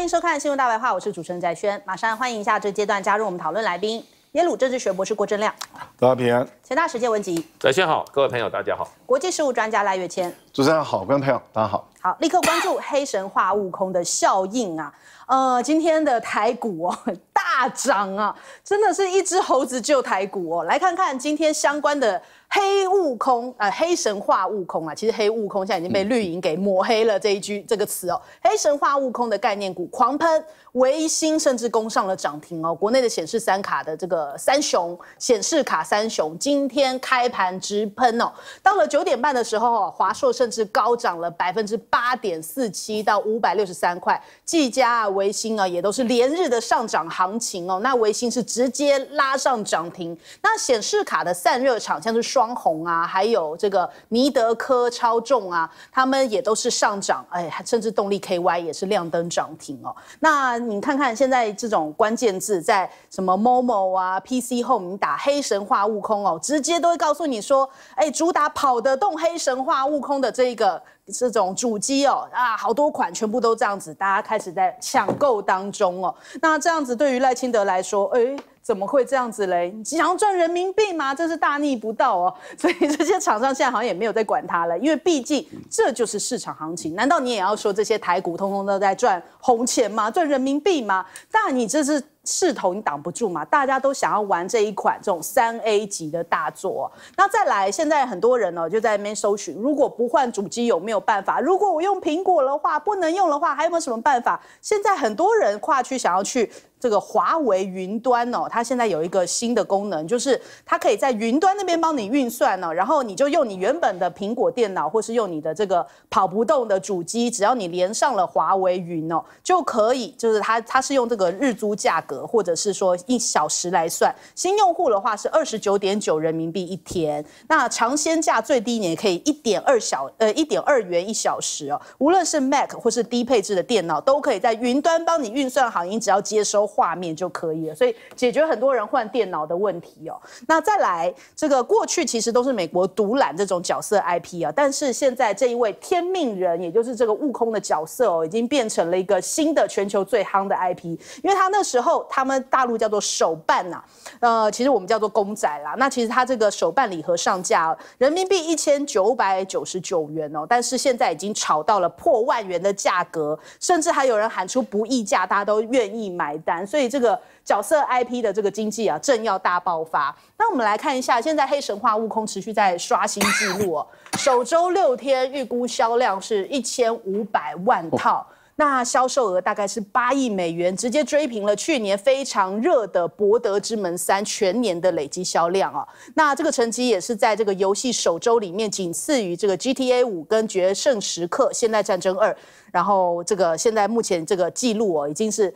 欢迎收看《新闻大白话》，我是主持人翟轩。马上欢迎一下，这阶段加入我们讨论来宾：耶鲁政治学博士郭正亮，大家平安；前大世界文集翟轩好，各位朋友大家好；国际事务专家赖月谦，主持人好，观众朋友大家好。好，立刻关注黑神话悟空的效应啊！呃，今天的台股哦大涨啊，真的是一只猴子救台股哦。来看看今天相关。的黑悟空啊，黑神话悟空啊，其实黑悟空现在已经被绿营给抹黑了这一句这个词哦。黑神话悟空的概念股狂喷，维星甚至攻上了涨停哦。国内的显示三卡的这个三雄显示卡三雄，今天开盘直喷哦。到了九点半的时候哦，华硕甚至高涨了百分之八点四七到五百六十三块，技嘉啊、维星啊也都是连日的上涨行情哦。那维星是直接拉上涨停，那显示卡的散热厂像是双。光红啊，还有这个尼德科超重啊，他们也都是上涨，哎，甚至动力 KY 也是亮灯涨停哦。那你看看现在这种关键字在什么 MOMO 啊、PC 后你打黑神话悟空哦，直接都会告诉你说，哎，主打跑得动黑神话悟空的这个这种主机哦，啊，好多款全部都这样子，大家开始在抢购当中哦。那这样子对于赖清德来说，哎。怎么会这样子嘞？你想要赚人民币吗？真是大逆不道哦！所以这些厂商现在好像也没有在管它了，因为毕竟这就是市场行情。难道你也要说这些台股通通都在赚红钱吗？赚人民币吗？但你这是？势头你挡不住嘛？大家都想要玩这一款这种三 A 级的大作。那再来，现在很多人呢就在那边搜寻，如果不换主机有没有办法？如果我用苹果的话不能用的话，还有没有什么办法？现在很多人跨区想要去这个华为云端哦，它现在有一个新的功能，就是它可以在云端那边帮你运算呢，然后你就用你原本的苹果电脑或是用你的这个跑不动的主机，只要你连上了华为云哦，就可以，就是它它是用这个日租价。或者是说一小时来算，新用户的话是二十九点九人民币一天，那尝鲜价最低也可以一点二小呃一点二元一小时哦。无论是 Mac 或是低配置的电脑，都可以在云端帮你运算好，你只要接收画面就可以了。所以解决很多人换电脑的问题哦。那再来，这个过去其实都是美国独揽这种角色 IP 啊，但是现在这一位天命人，也就是这个悟空的角色哦，已经变成了一个新的全球最夯的 IP，因为他那时候。他们大陆叫做手办呐，呃，其实我们叫做公仔啦。那其实它这个手办礼盒上架，人民币一千九百九十九元哦，但是现在已经炒到了破万元的价格，甚至还有人喊出不议价，大家都愿意买单。所以这个角色 IP 的这个经济啊，正要大爆发。那我们来看一下，现在黑神话悟空持续在刷新记录哦，首周六天预估销量是一千五百万套。那销售额大概是八亿美元，直接追平了去年非常热的《博德之门三》全年的累计销量啊。那这个成绩也是在这个游戏首周里面仅次于这个 GTA 五跟《决胜时刻：现代战争二》，然后这个现在目前这个记录哦已经是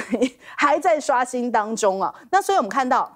还在刷新当中啊。那所以我们看到。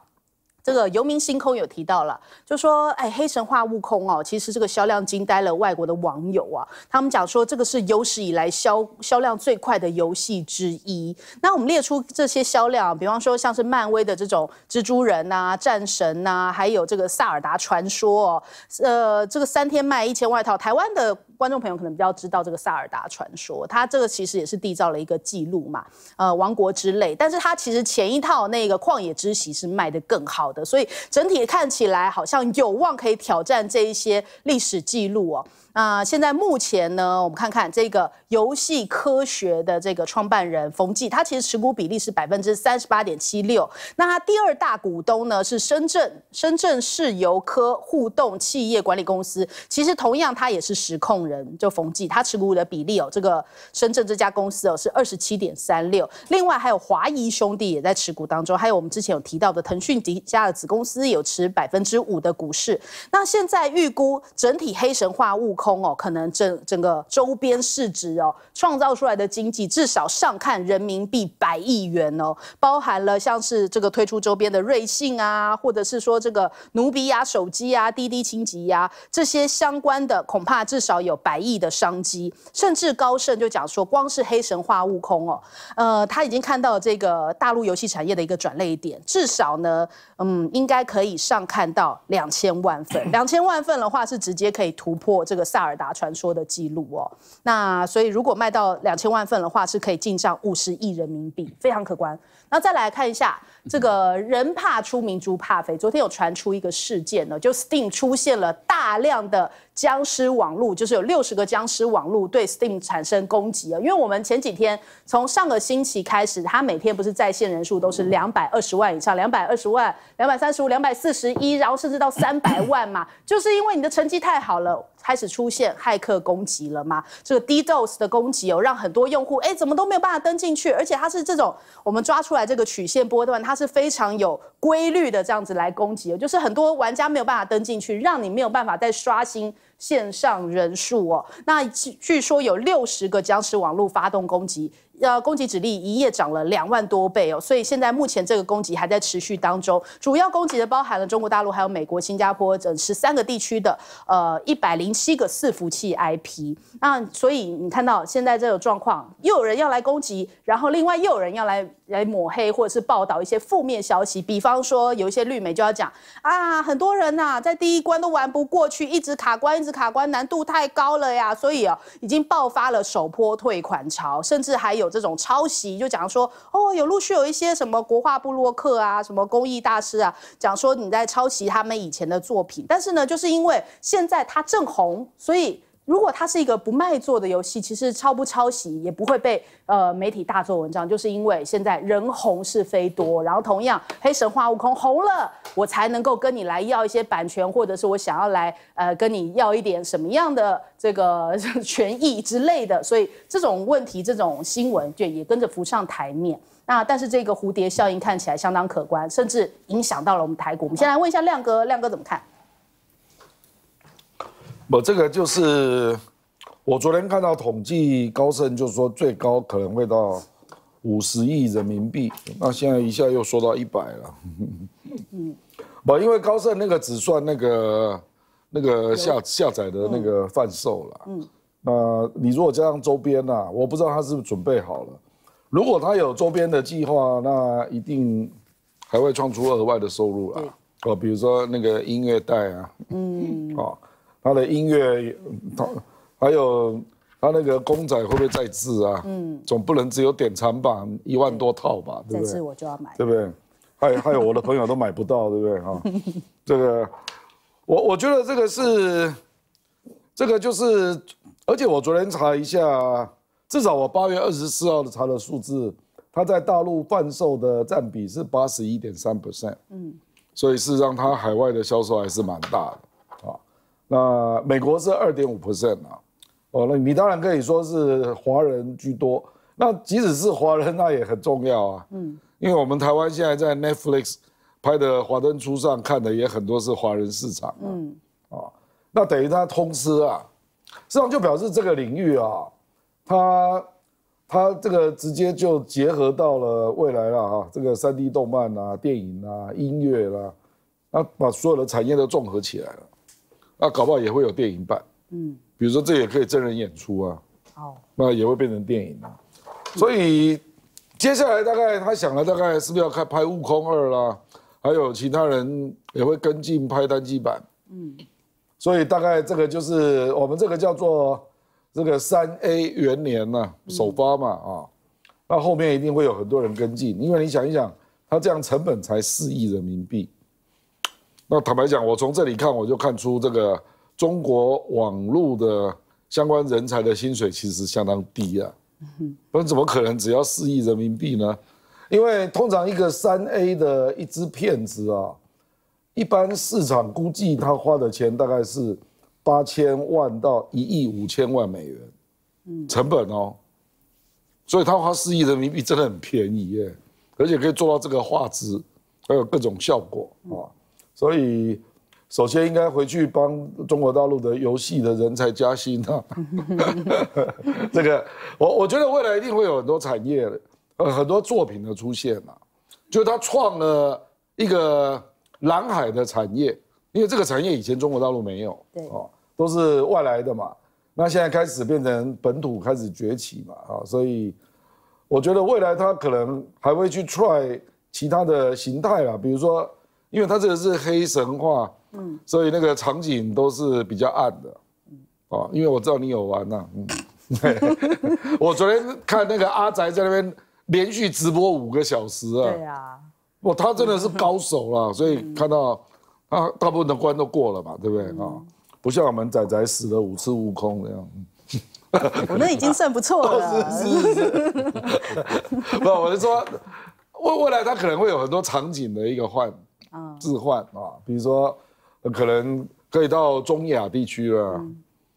这个游民星空有提到了，就说哎，黑神话悟空哦，其实这个销量惊呆了外国的网友啊，他们讲说这个是有史以来销销量最快的游戏之一。那我们列出这些销量，比方说像是漫威的这种蜘蛛人呐、战神呐，还有这个萨尔达传说，呃，这个三天卖一千外套，台湾的。观众朋友可能比较知道这个《萨尔达传说》，它这个其实也是缔造了一个记录嘛，呃，王国之泪。但是它其实前一套那个《旷野之息》是卖的更好的，所以整体看起来好像有望可以挑战这一些历史记录哦。那现在目前呢，我们看看这个游戏科学的这个创办人冯骥，他其实持股比例是百分之三十八点七六。那他第二大股东呢是深圳深圳市游科互动企业管理公司，其实同样他也是实控人，就冯骥，他持股的比例哦，这个深圳这家公司哦是二十七点三六。另外还有华谊兄弟也在持股当中，还有我们之前有提到的腾讯迪家的子公司有持百分之五的股市。那现在预估整体黑神话悟。空哦，可能整整个周边市值哦，创造出来的经济至少上看人民币百亿元哦，包含了像是这个推出周边的瑞幸啊，或者是说这个努比亚手机啊、滴滴清骑啊这些相关的，恐怕至少有百亿的商机。甚至高盛就讲说，光是黑神话悟空哦，呃，他已经看到这个大陆游戏产业的一个转类点，至少呢，嗯，应该可以上看到两千万份，两千万份的话是直接可以突破这个。《萨尔达传说》的记录哦，那所以如果卖到两千万份的话，是可以进账五十亿人民币，非常可观。那再来看一下，这个人怕出名猪怕肥，昨天有传出一个事件呢，就 Steam 出现了大量的僵尸网络，就是有六十个僵尸网络对 Steam 产生攻击啊。因为我们前几天从上个星期开始，它每天不是在线人数都是两百二十万以上，两百二十万、两百三十五、两百四十一，然后甚至到三百万嘛，就是因为你的成绩太好了。开始出现骇客攻击了吗？这个 DDoS 的攻击有让很多用户哎，怎么都没有办法登进去，而且它是这种我们抓出来这个曲线波段，它是非常有规律的这样子来攻击，就是很多玩家没有办法登进去，让你没有办法再刷新线上人数哦。那据说有六十个僵尸网络发动攻击。呃，攻给指力一夜涨了两万多倍哦，所以现在目前这个攻给还在持续当中，主要攻给的包含了中国大陆、还有美国、新加坡等十三个地区的呃一百零七个伺服器 IP。那所以你看到现在这个状况，又有人要来攻击，然后另外又有人要来。来抹黑或者是报道一些负面消息，比方说有一些绿媒就要讲啊，很多人呐在第一关都玩不过去，一直卡关，一直卡关，难度太高了呀，所以啊已经爆发了首波退款潮，甚至还有这种抄袭，就讲说哦有陆续有一些什么国画部落客啊，什么工艺大师啊，讲说你在抄袭他们以前的作品，但是呢，就是因为现在它正红，所以。如果它是一个不卖座的游戏，其实抄不抄袭也不会被呃媒体大做文章，就是因为现在人红是非多。然后同样，黑神话悟空红了，我才能够跟你来要一些版权，或者是我想要来呃跟你要一点什么样的这个 权益之类的。所以这种问题，这种新闻就也跟着浮上台面。那但是这个蝴蝶效应看起来相当可观，甚至影响到了我们台股。我们先来问一下亮哥，亮哥怎么看？我这个就是，我昨天看到统计高盛就是说最高可能会到五十亿人民币，那现在一下又说到一百了。嗯，不，因为高盛那个只算那个那个下下载的那个贩售了。嗯，那你如果加上周边呢，我不知道他是不是准备好了。如果他有周边的计划，那一定还会创出额外的收入了。哦，比如说那个音乐带啊，嗯，哦。他的音乐，他还有他那个公仔会不会再制啊？嗯，总不能只有典藏版一万多套吧？对不对？再制我就要买。对不对？还有还有我的朋友都买不到，对不对啊？这个，我我觉得这个是，这个就是，而且我昨天查一下，至少我八月二十四号查的数字，他在大陆贩售的占比是八十一点三 percent。嗯，所以事实上，他海外的销售还是蛮大的。那美国是二点五 percent 啊，哦，那你当然可以说是华人居多。那即使是华人，那也很重要啊。嗯，因为我们台湾现在在 Netflix 拍的《华灯初上》看的也很多是华人市场。嗯，啊，那等于他通吃啊，实际上就表示这个领域啊，他他这个直接就结合到了未来了啊，这个 3D 动漫啊、电影啊、音乐啦，那把所有的产业都综合起来了。那搞不好也会有电影版，嗯，比如说这也可以真人演出啊，哦，那也会变成电影啊，所以接下来大概他想了，大概是不是要开拍《悟空二》啦？还有其他人也会跟进拍单机版，嗯，所以大概这个就是我们这个叫做这个三 A 元年呐，首发嘛啊，那后面一定会有很多人跟进，因为你想一想，他这样成本才四亿人民币。那坦白讲，我从这里看，我就看出这个中国网路的相关人才的薪水其实相当低啊。不然怎么可能只要四亿人民币呢？因为通常一个三 A 的一支片子啊，一般市场估计他花的钱大概是八千万到一亿五千万美元，成本哦。所以他花四亿人民币真的很便宜耶，而且可以做到这个画质，还有各种效果啊。所以，首先应该回去帮中国大陆的游戏的人才加薪啊！这个，我我觉得未来一定会有很多产业，呃，很多作品的出现嘛。就他创了一个蓝海的产业，因为这个产业以前中国大陆没有，对啊，都是外来的嘛。那现在开始变成本土开始崛起嘛啊，所以我觉得未来他可能还会去 try 其他的形态啦，比如说。因为它这个是黑神话，嗯，所以那个场景都是比较暗的，因为我知道你有玩呐，嗯，我昨天看那个阿宅在那边连续直播五个小时啊，对啊，哇，他真的是高手了，所以看到啊，大部分的关都过了嘛，对不对啊？不像我们仔仔死了五次悟空那样，我那已经算不错了，是不是？不，我是说未未来他可能会有很多场景的一个换。置换啊，比如说，可能可以到中亚地区了。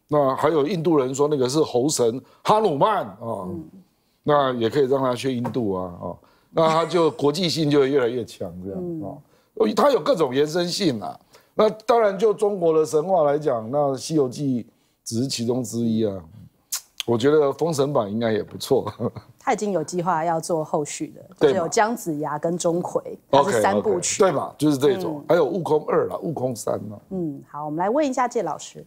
那还有印度人说那个是猴神哈努曼啊，那也可以让他去印度啊啊，那他就国际性就越来越强这样啊。他有各种延伸性啊。那当然就中国的神话来讲，那《西游记》只是其中之一啊。我觉得《封神榜》应该也不错。他已经有计划要做后续的，就有姜子牙跟钟馗，它是三部曲，对吧？就是这种，还有《悟空二》了，《悟空三》嘛。嗯，好，我们来问一下谢老师。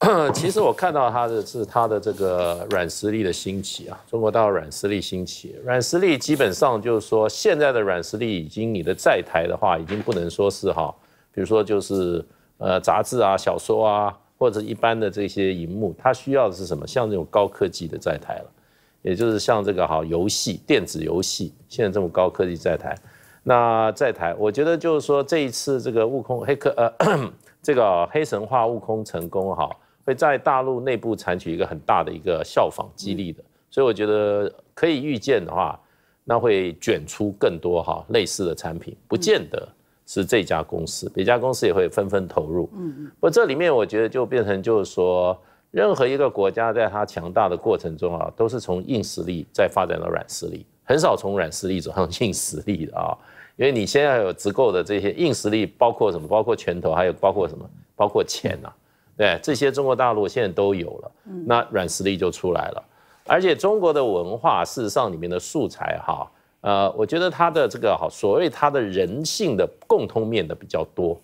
其实我看到他的是他的这个软实力的兴起啊，中国大陆软实力兴起。软实力基本上就是说，现在的软实力已经你的在台的话，已经不能说是哈，比如说就是呃杂志啊、小说啊。或者一般的这些荧幕，它需要的是什么？像这种高科技的在台了，也就是像这个好游戏、电子游戏，现在这种高科技在台。那在台，我觉得就是说这一次这个悟空黑客呃，这个黑神话悟空成功哈，会在大陆内部采取一个很大的一个效仿激励的。所以我觉得可以预见的话，那会卷出更多哈类似的产品，不见得。是这家公司，每家公司也会纷纷投入。嗯嗯，不这里面我觉得就变成就是说，任何一个国家在它强大的过程中啊，都是从硬实力再发展到软实力，很少从软实力走向硬实力的啊。因为你先要有足够的这些硬实力，包括什么，包括拳头，还有包括什么，包括钱呐，对，这些中国大陆现在都有了，那软实力就出来了。而且中国的文化事实上里面的素材哈。呃，我觉得他的这个哈，所谓他的人性的共通面的比较多，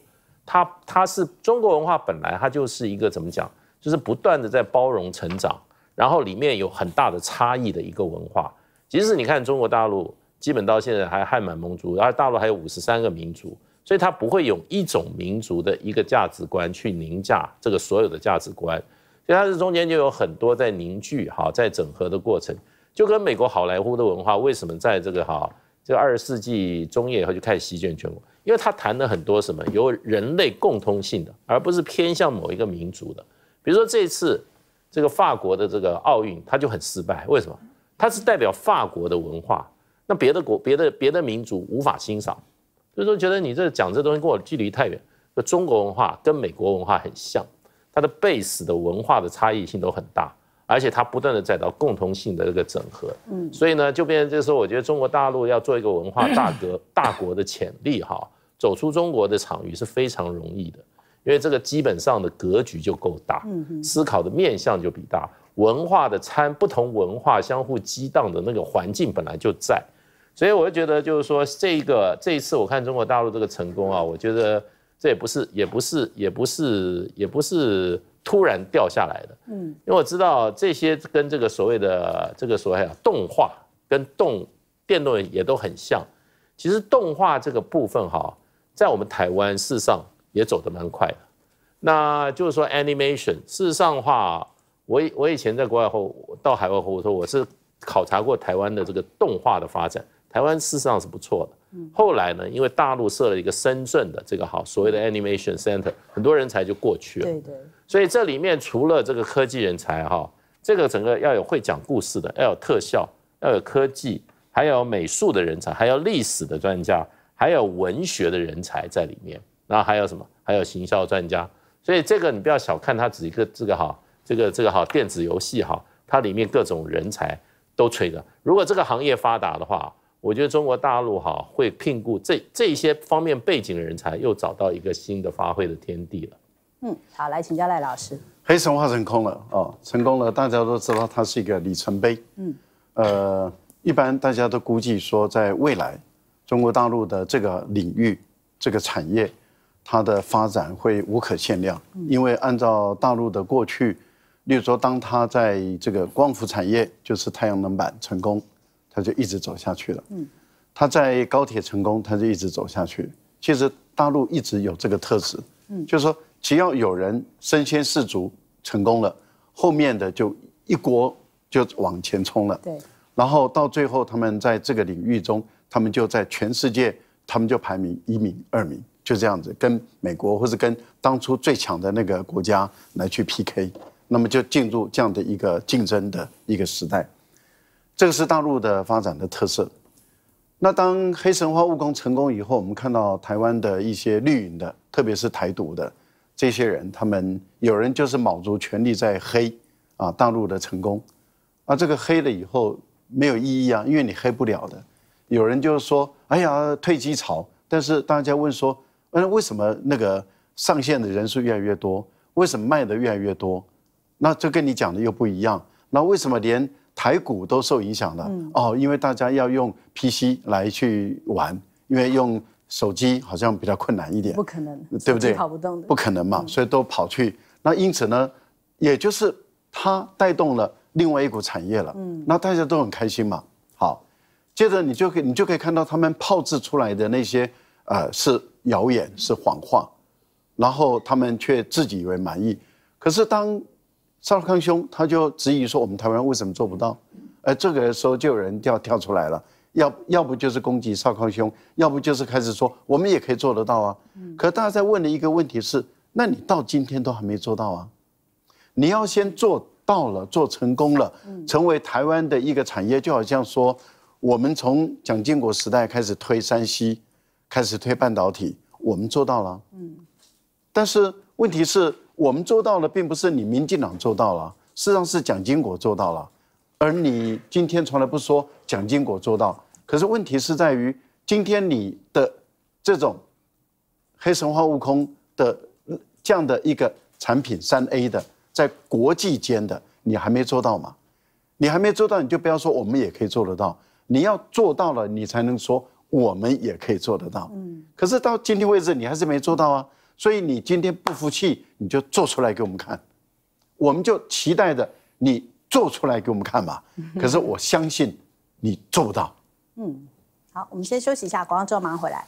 他他是中国文化本来它就是一个怎么讲，就是不断的在包容成长，然后里面有很大的差异的一个文化。即使你看中国大陆，基本到现在还汉满蒙族，而大陆还有五十三个民族，所以它不会有一种民族的一个价值观去凝架这个所有的价值观，所以它是中间就有很多在凝聚哈，在整合的过程。就跟美国好莱坞的文化，为什么在这个哈这个二十世纪中叶以后就开始席卷全国？因为他谈了很多什么由人类共通性的，而不是偏向某一个民族的。比如说这次这个法国的这个奥运，他就很失败。为什么？他是代表法国的文化，那别的国、别的别的民族无法欣赏，所以说觉得你这讲这东西跟我距离太远。中国文化跟美国文化很像，它的 base 的文化的差异性都很大。而且它不断的在到共同性的这个整合，嗯，所以呢，就变成就是说，我觉得中国大陆要做一个文化大国 大国的潜力哈，走出中国的场域是非常容易的，因为这个基本上的格局就够大，思考的面向就比大，文化的参不同文化相互激荡的那个环境本来就在，所以我就觉得就是说，这个这一次我看中国大陆这个成功啊，我觉得这也不是也不是也不是也不是。突然掉下来的，嗯，因为我知道这些跟这个所谓的这个所谓啊动画跟动电动也都很像，其实动画这个部分哈，在我们台湾事实上也走得蛮快的，那就是说 animation 事实上话，我我以前在国外后到海外后，我说我是考察过台湾的这个动画的发展，台湾事实上是不错的。后来呢？因为大陆设了一个深圳的这个哈，所谓的 Animation Center，很多人才就过去了。对对。所以这里面除了这个科技人才哈，这个整个要有会讲故事的，要有特效，要有科技，还有美术的人才，还有历史的专家，还有文学的人才在里面。然后还有什么？还有行销专家。所以这个你不要小看它，只一个这个哈，这个这个哈电子游戏哈，它里面各种人才都吹的。如果这个行业发达的话。我觉得中国大陆哈会聘雇这这些方面背景的人才，又找到一个新的发挥的天地了。嗯，好，来请教赖老师。黑神话成功了啊，成功了，大家都知道它是一个里程碑。嗯，呃，一般大家都估计说，在未来，中国大陆的这个领域、这个产业，它的发展会无可限量，因为按照大陆的过去，例如说，当它在这个光伏产业，就是太阳能板成功。他就一直走下去了。嗯，他在高铁成功，他就一直走下去。其实大陆一直有这个特质，嗯，就是说，只要有人身先士卒成功了，后面的就一锅就往前冲了。对。然后到最后，他们在这个领域中，他们就在全世界，他们就排名一名、二名，就这样子跟美国或者跟当初最强的那个国家来去 PK，那么就进入这样的一个竞争的一个时代。这个是大陆的发展的特色。那当黑神话悟空成功以后，我们看到台湾的一些绿营的，特别是台独的这些人，他们有人就是卯足全力在黑啊大陆的成功啊。这个黑了以后没有意义啊，因为你黑不了的。有人就说：“哎呀，退机潮。”但是大家问说：“嗯为什么那个上线的人数越来越多？为什么卖的越来越多？”那这跟你讲的又不一样。那为什么连？台股都受影响了哦，因为大家要用 PC 来去玩，因为用手机好像比较困难一点，不可能，对不对？跑不动的，不可能嘛，所以都跑去。那因此呢，也就是它带动了另外一股产业了。嗯，那大家都很开心嘛。好，接着你就可以你就可以看到他们炮制出来的那些呃是谣言是谎话，然后他们却自己以为满意，可是当。少康兄，他就质疑说我们台湾为什么做不到？而这个时候就有人就要跳出来了，要要不就是攻击少康兄，要不就是开始说我们也可以做得到啊。可大家在问的一个问题是：那你到今天都还没做到啊？你要先做到了，做成功了，成为台湾的一个产业，就好像说我们从蒋经国时代开始推山西，开始推半导体，我们做到了。嗯，但是问题是。我们做到了，并不是你民进党做到了，事实上是蒋经国做到了，而你今天从来不说蒋经国做到。可是问题是在于，今天你的这种黑神话悟空的这样的一个产品三 A 的，在国际间的你还没做到嘛？你还没做到，你就不要说我们也可以做得到。你要做到了，你才能说我们也可以做得到。嗯。可是到今天为止，你还是没做到啊。所以你今天不服气，你就做出来给我们看，我们就期待着你做出来给我们看嘛。可是我相信你做不到。嗯，好，我们先休息一下，广告之后马上回来。